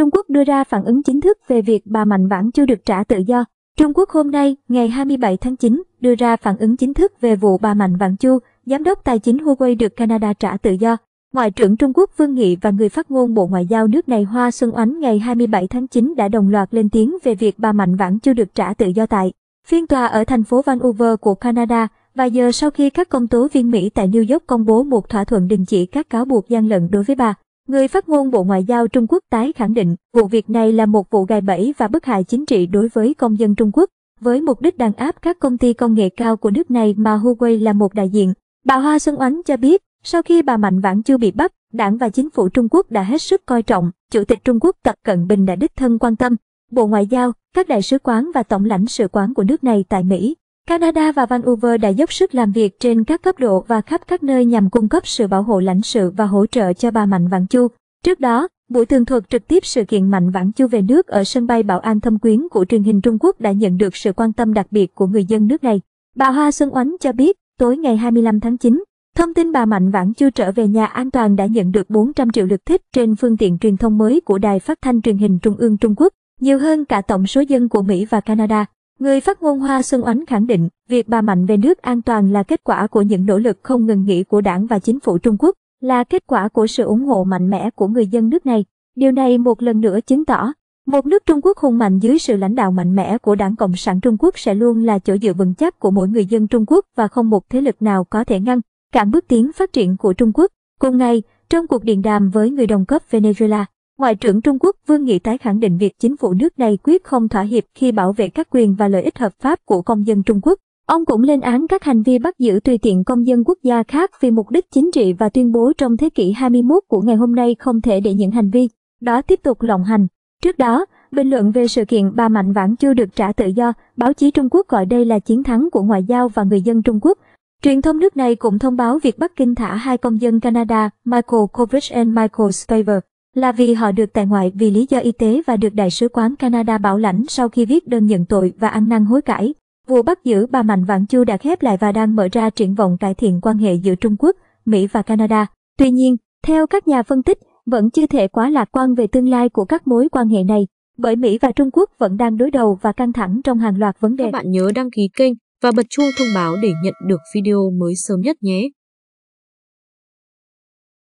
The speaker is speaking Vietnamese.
Trung Quốc đưa ra phản ứng chính thức về việc bà Mạnh Vãn chưa được trả tự do. Trung Quốc hôm nay, ngày 27 tháng 9, đưa ra phản ứng chính thức về vụ bà Mạnh Vãn Chu, giám đốc tài chính Huawei được Canada trả tự do. Ngoại trưởng Trung Quốc Vương Nghị và người phát ngôn Bộ Ngoại giao nước này Hoa Xuân Oánh ngày 27 tháng 9 đã đồng loạt lên tiếng về việc bà Mạnh Vãn chưa được trả tự do tại phiên tòa ở thành phố Vancouver của Canada và giờ sau khi các công tố viên Mỹ tại New York công bố một thỏa thuận đình chỉ các cáo buộc gian lận đối với bà. Người phát ngôn Bộ Ngoại giao Trung Quốc tái khẳng định vụ việc này là một vụ gài bẫy và bức hại chính trị đối với công dân Trung Quốc, với mục đích đàn áp các công ty công nghệ cao của nước này mà Huawei là một đại diện. Bà Hoa Xuân Oánh cho biết, sau khi bà Mạnh Vãn chưa bị bắt, đảng và chính phủ Trung Quốc đã hết sức coi trọng, Chủ tịch Trung Quốc Tập Cận Bình đã đích thân quan tâm. Bộ Ngoại giao, các đại sứ quán và tổng lãnh sự quán của nước này tại Mỹ, Canada và Vancouver đã dốc sức làm việc trên các cấp độ và khắp các nơi nhằm cung cấp sự bảo hộ lãnh sự và hỗ trợ cho bà Mạnh Vãn Chu. Trước đó, buổi tường thuật trực tiếp sự kiện Mạnh Vãn Chu về nước ở sân bay Bảo An Thâm Quyến của truyền hình Trung Quốc đã nhận được sự quan tâm đặc biệt của người dân nước này. Bà Hoa Xuân Oánh cho biết, tối ngày 25 tháng 9, thông tin bà Mạnh Vãn Chu trở về nhà an toàn đã nhận được 400 triệu lượt thích trên phương tiện truyền thông mới của Đài Phát thanh Truyền hình Trung ương Trung Quốc, nhiều hơn cả tổng số dân của Mỹ và Canada. Người phát ngôn Hoa Xuân Oánh khẳng định, việc bà Mạnh về nước an toàn là kết quả của những nỗ lực không ngừng nghỉ của đảng và chính phủ Trung Quốc, là kết quả của sự ủng hộ mạnh mẽ của người dân nước này. Điều này một lần nữa chứng tỏ, một nước Trung Quốc hùng mạnh dưới sự lãnh đạo mạnh mẽ của Đảng Cộng sản Trung Quốc sẽ luôn là chỗ dựa vững chắc của mỗi người dân Trung Quốc và không một thế lực nào có thể ngăn cản bước tiến phát triển của Trung Quốc. Cùng ngày, trong cuộc điện đàm với người đồng cấp Venezuela, Ngoại trưởng Trung Quốc Vương Nghị tái khẳng định việc chính phủ nước này quyết không thỏa hiệp khi bảo vệ các quyền và lợi ích hợp pháp của công dân Trung Quốc. Ông cũng lên án các hành vi bắt giữ tùy tiện công dân quốc gia khác vì mục đích chính trị và tuyên bố trong thế kỷ 21 của ngày hôm nay không thể để những hành vi đó tiếp tục lộng hành. Trước đó, bình luận về sự kiện bà Mạnh Vãn chưa được trả tự do, báo chí Trung Quốc gọi đây là chiến thắng của ngoại giao và người dân Trung Quốc. Truyền thông nước này cũng thông báo việc Bắc Kinh thả hai công dân Canada Michael Kovich and Michael Staver là vì họ được tại ngoại vì lý do y tế và được Đại sứ quán Canada bảo lãnh sau khi viết đơn nhận tội và ăn năn hối cải. Vụ bắt giữ bà Mạnh Vạn Chu đã khép lại và đang mở ra triển vọng cải thiện quan hệ giữa Trung Quốc, Mỹ và Canada. Tuy nhiên, theo các nhà phân tích, vẫn chưa thể quá lạc quan về tương lai của các mối quan hệ này, bởi Mỹ và Trung Quốc vẫn đang đối đầu và căng thẳng trong hàng loạt vấn đề. Các bạn nhớ đăng ký kênh và bật chuông thông báo để nhận được video mới sớm nhất nhé.